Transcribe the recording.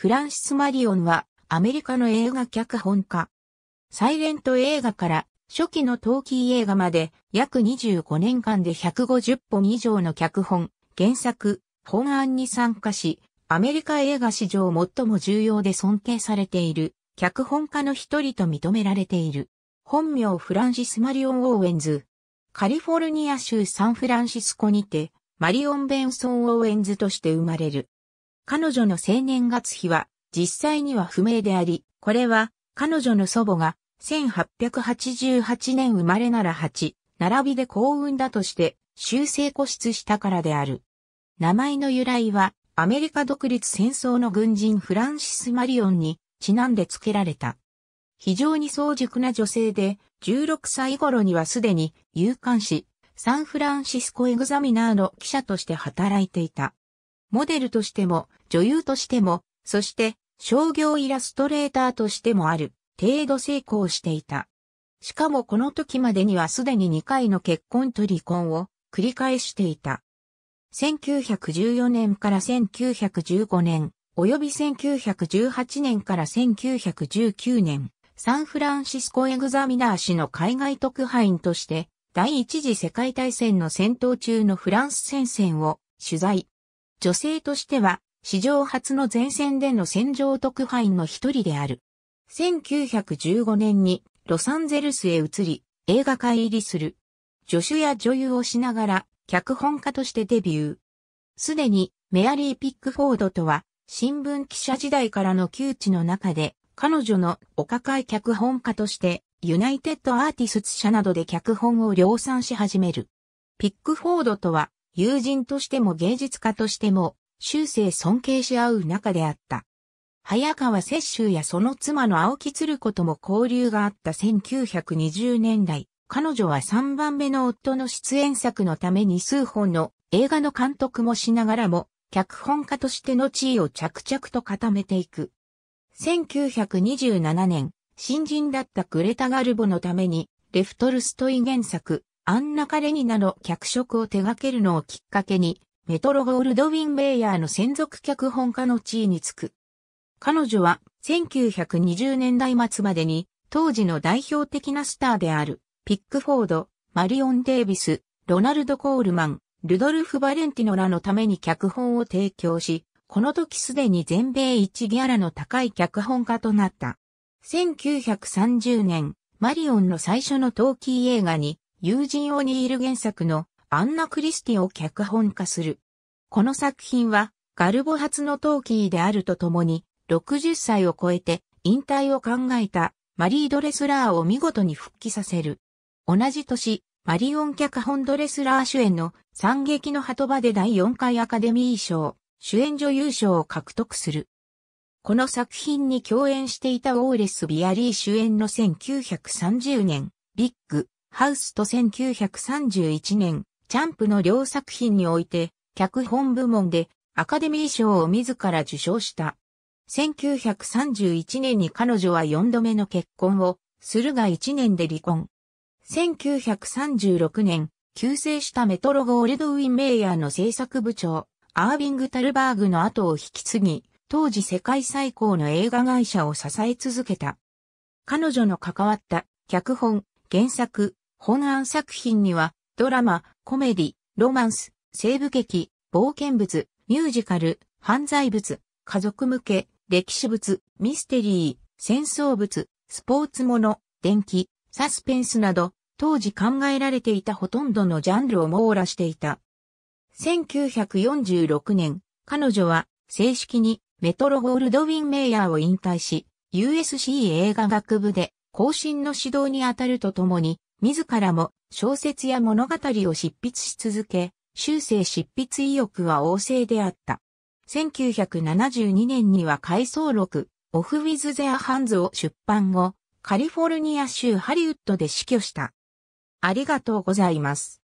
フランシス・マリオンはアメリカの映画脚本家。サイレント映画から初期のトーキー映画まで約25年間で150本以上の脚本、原作、本案に参加し、アメリカ映画史上最も重要で尊敬されている脚本家の一人と認められている。本名フランシス・マリオン・オーウェンズ。カリフォルニア州サンフランシスコにて、マリオン・ベンソン・オーウェンズとして生まれる。彼女の生年月日は実際には不明であり、これは彼女の祖母が1888年生まれなら8、並びで幸運だとして修正固執したからである。名前の由来はアメリカ独立戦争の軍人フランシス・マリオンにちなんで付けられた。非常に早熟な女性で、16歳頃にはすでに、勇刊誌、サンフランシスコエグザミナーの記者として働いていた。モデルとしても、女優としても、そして商業イラストレーターとしてもある程度成功していた。しかもこの時までにはすでに2回の結婚と離婚を繰り返していた。1914年から1915年、及び1918年から1919年、サンフランシスコエグザミナー氏の海外特派員として、第一次世界大戦の戦闘中のフランス戦線を取材、女性としては、史上初の前線での戦場特派員の一人である。1915年にロサンゼルスへ移り、映画界入りする。助手や女優をしながら、脚本家としてデビュー。すでに、メアリー・ピックフォードとは、新聞記者時代からの窮地の中で、彼女のお抱え脚本家として、ユナイテッドアーティスツ社などで脚本を量産し始める。ピックフォードとは、友人としても芸術家としても、終生尊敬し合う仲であった。早川雪舟やその妻の青木鶴子とも交流があった1920年代、彼女は3番目の夫の出演作のために数本の映画の監督もしながらも、脚本家としての地位を着々と固めていく。1927年、新人だったグレタ・ガルボのために、レフトルストイ原作、アンナ・カレニナの脚色を手掛けるのをきっかけに、メトロゴールドウィン・ベイヤーの専属脚本家の地位につく。彼女は1920年代末までに当時の代表的なスターであるピックフォード、マリオン・デイビス、ロナルド・コールマン、ルドルフ・バレンティノらのために脚本を提供し、この時すでに全米一ギャラの高い脚本家となった。1930年、マリオンの最初のトーキー映画に友人をニール原作のアンナ・クリスティを脚本化する。この作品はガルボ初のトーキーであるとともに60歳を超えて引退を考えたマリードレスラーを見事に復帰させる。同じ年、マリオン脚本ドレスラー主演の惨劇の鳩場で第4回アカデミー賞、主演女優賞を獲得する。この作品に共演していたオーレス・ビアリー主演の1930年、ビッグ、ハウスと1931年、チャンプの両作品において、脚本部門でアカデミー賞を自ら受賞した。1931年に彼女は4度目の結婚をするが1年で離婚。1936年、急成したメトロゴールドウィン・メイヤーの制作部長、アービング・タルバーグの後を引き継ぎ、当時世界最高の映画会社を支え続けた。彼女の関わった脚本、原作、本案作品には、ドラマ、コメディ、ロマンス、西部劇、冒険物、ミュージカル、犯罪物、家族向け、歴史物、ミステリー、戦争物、スポーツもの、電気、サスペンスなど、当時考えられていたほとんどのジャンルを網羅していた。1946年、彼女は正式にメトロゴールドウィン・メイヤーを引退し、USC 映画学部で後進の指導に当たるとともに、自らも小説や物語を執筆し続け、修正執筆意欲は旺盛であった。1972年には回想録、オフ・ウィズ・ゼア・ハンズを出版後、カリフォルニア州ハリウッドで死去した。ありがとうございます。